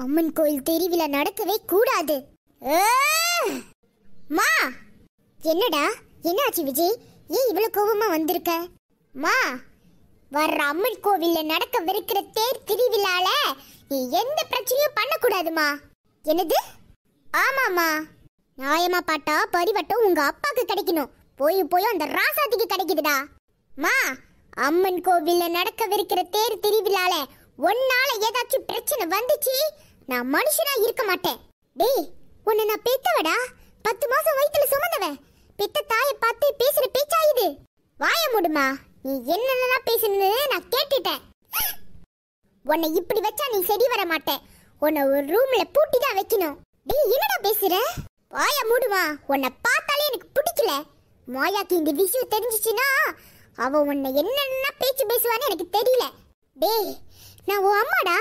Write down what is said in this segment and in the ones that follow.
அம்மன் கோயில் தெருவில நடக்கவே கூடாது மா என்னடா என்னாச்சு விஜய் ஏன் இவ்வளவு கோபமா வந்திருக்க மா வர்ற அம்மன் கோவில்ல நடக்கவிருக்கிற தேர் திருவிழால நீ எந்த பிரச்சனையும் பண்ணக்கூடாதுமா என்னது ஆமாமா நியாயமா பாட்டா பரிவட்டம் உங்க அப்பாக்கு கிடைக்கணும் போய் போய் அந்த ராசாதிக்கு கிடைக்குதுடா மா அம்மன் கோவில்ல நடக்கவிருக்கிற தேர் திருவிழால உன்னால ஏதாச்சும் பிரச்சனை வந்துச்சு நான் மனுஷனா இருக்க மாட்டேன் டேய் உன்னை நான் பெத்தவடா பத்து மாசம் வயித்துல சுமந்தவன் பெத்த தாயை பார்த்து பேசுற பேச்சா இது வாய முடுமா நீ என்னென்னலாம் பேசுனது நான் கேட்டுட்டேன் உன்னை இப்படி வச்சா நீ சரி வர மாட்டேன் உன்னை ஒரு ரூம்ல பூட்டி தான் வைக்கணும் டேய் என்னடா பேசுற வாய மூடுமா உன்னை பார்த்தாலே எனக்கு பிடிக்கல மாயாக்கு இந்த விஷயம் தெரிஞ்சிச்சுன்னா அவ உன்னை என்னென்ன பேச்சு பேசுவான்னு எனக்கு தெரியல டேய் நான் உன் அம்மாடா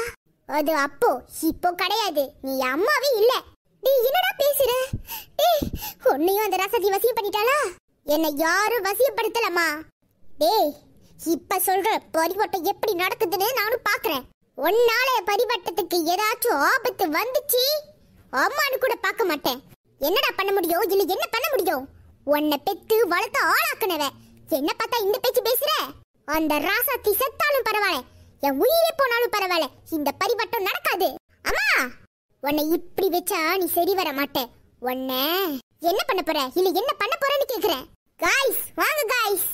அது அப்போ இப்போ கிடையாது நீ அம்மாவே இல்ல டேய் என்னடா பேசுற டேய் உன்னையும் அந்த ரசதி வசியம் பண்ணிட்டாளா என்ன யாரும் வசியப்படுத்தலமா டேய் இப்ப சொல்ற பரிவட்டம் எப்படி நடக்குதுன்னு நானும் பாக்குறேன் உன்னால பரிவட்டத்துக்கு ஏதாச்சும் ஆபத்து வந்துச்சு அம்மானு கூட பார்க்க மாட்டேன் என்னடா பண்ண முடியும் இல்ல என்ன பண்ண முடியும் உன்னை பெத்து வளர்த்து ஆளாக்குனவ என்ன பார்த்தா இந்த பேச்சு பேசுற அந்த ராசாத்தி செத்தாலும் பரவாயில்ல என் உயிரே போனாலும் பரவாயில்ல இந்த மட்டும் நடக்காது அம்மா உன்னை இப்படி வச்சா நீ சரி வர மாட்டே உன்ன என்ன பண்ண போற இல்ல என்ன பண்ண போறன்னு கேக்குறேன் காய்ஸ் வாங்க காய்ஸ்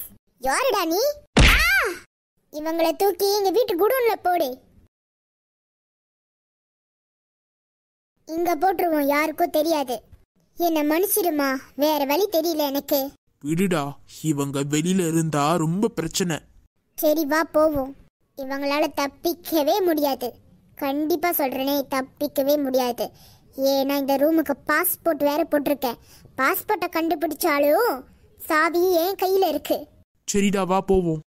யாருடா நீ இவங்கள தூக்கி எங்க வீட்டு குடோன்ல போடு இங்க போட்டுருவோம் யாருக்கும் தெரியாது என்ன மன்னிச்சிடுமா வேற வழி தெரியல எனக்கு விடுடா இவங்க வெளியில இருந்தா ரொம்ப பிரச்சனை சரி வா போவோம் இவங்களால தப்பிக்கவே முடியாது கண்டிப்பாக சொல்கிறேனே தப்பிக்கவே முடியாது ஏன்னா இந்த ரூமுக்கு பாஸ்போர்ட் வேற போட்டிருக்கேன் பாஸ்போர்ட்டை கண்டுபிடிச்சாலும் சாவி என் கையில் இருக்கு சரிடா வா போவோம்